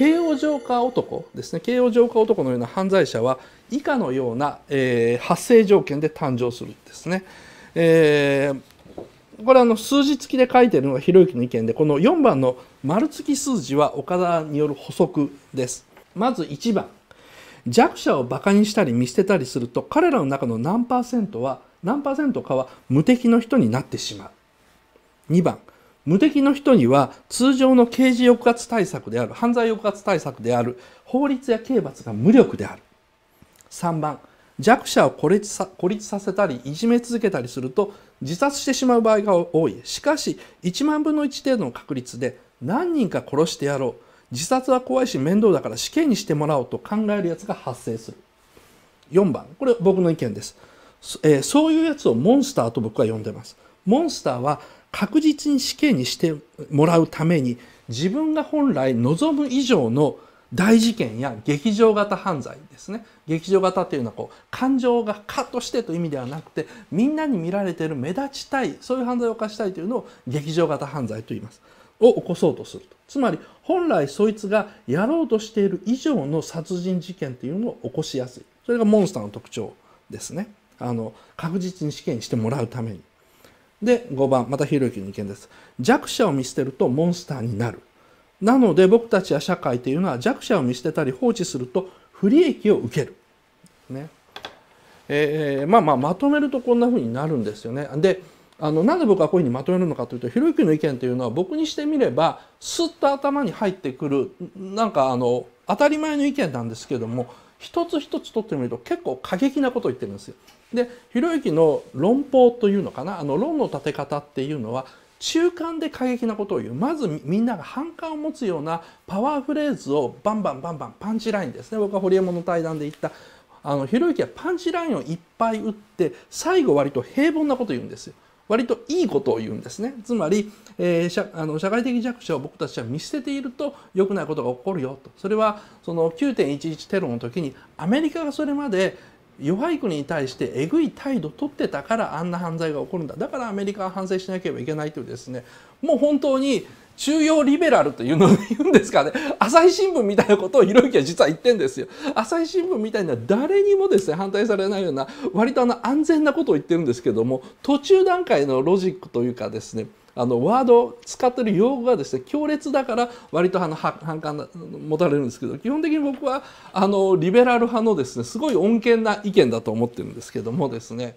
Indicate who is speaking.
Speaker 1: 慶応浄化男ですね慶応浄化男のような犯罪者は以下のような、えー、発生条件で誕生するんですね。えーこれあの数字付きで書いてるのがひろゆきの意見でこの4番の丸付き数字は岡田による補足ですまず1番弱者をバカにしたり見捨てたりすると彼らの中の何パーセントは何パーセントかは無敵の人になってしまう2番無敵の人には通常の刑事抑圧対策である犯罪抑圧対策である法律や刑罰が無力である3番弱者を孤立させたりいじめ続けたりすると自殺してしまう場合が多いしかし1万分の1程度の確率で何人か殺してやろう自殺は怖いし面倒だから死刑にしてもらおうと考えるやつが発生する4番これ僕の意見です、えー、そういうやつをモンスターと僕は呼んでますモンスターは確実に死刑にしてもらうために自分が本来望む以上の大事件や劇場型犯罪ですね劇場型というのはこう感情がカットしてという意味ではなくてみんなに見られている目立ちたいそういう犯罪を犯したいというのを劇場型犯罪と言いますを起こそうとするとつまり本来そいつがやろうとしている以上の殺人事件というのを起こしやすいそれがモンスターの特徴ですねあの確実に刑にしてもらうためにで、5番、またひろゆきの意見です。弱者を見捨てるとモンスターになる。なので僕たちや社会というのは弱者を見捨てたり放置すると不利益を受ける。ね。えー、まあまあまとめるとこんな風になるんですよね。で、あのなぜ僕はこういうふうにまとめるのかというとひろゆきの意見というのは僕にしてみればすっと頭に入ってくるなんかあの当たり前の意見なんですけども一つ一つ取ってみると結構過激なことを言ってるんですよ。でひろゆきの論法というのかなあの論の立て方っていうのは中間で過激なことを言うまずみんなが反感を持つようなパワーフレーズをバンバンバンバンパンチラインですね僕は堀江門の対談で言ったあのひろゆきはパンチラインをいっぱい打って最後割と平凡なこと言うんですよ。割といいことを言うんですね。つまり、えー、社あの社会的弱者を僕たちは見捨てていると良くないことが起こるよと。それはその9.11テロの時にアメリカがそれまで弱い国に対してえぐい態度をとってたからあんな犯罪が起こるんだだからアメリカは反省しなければいけないというですねもう本当に中央リベラルというのを言うんですかね朝日新聞みたいなことをひろゆきは実は言ってんですよ朝日新聞みたいな誰にもですね反対されないような割とあの安全なことを言ってるんですけども途中段階のロジックというかですねあのワード使ってる用語がですね強烈だから割とあの反感持たれるんですけど基本的に僕はあのリベラル派のですねすごい穏健な意見だと思ってるんですけどもですね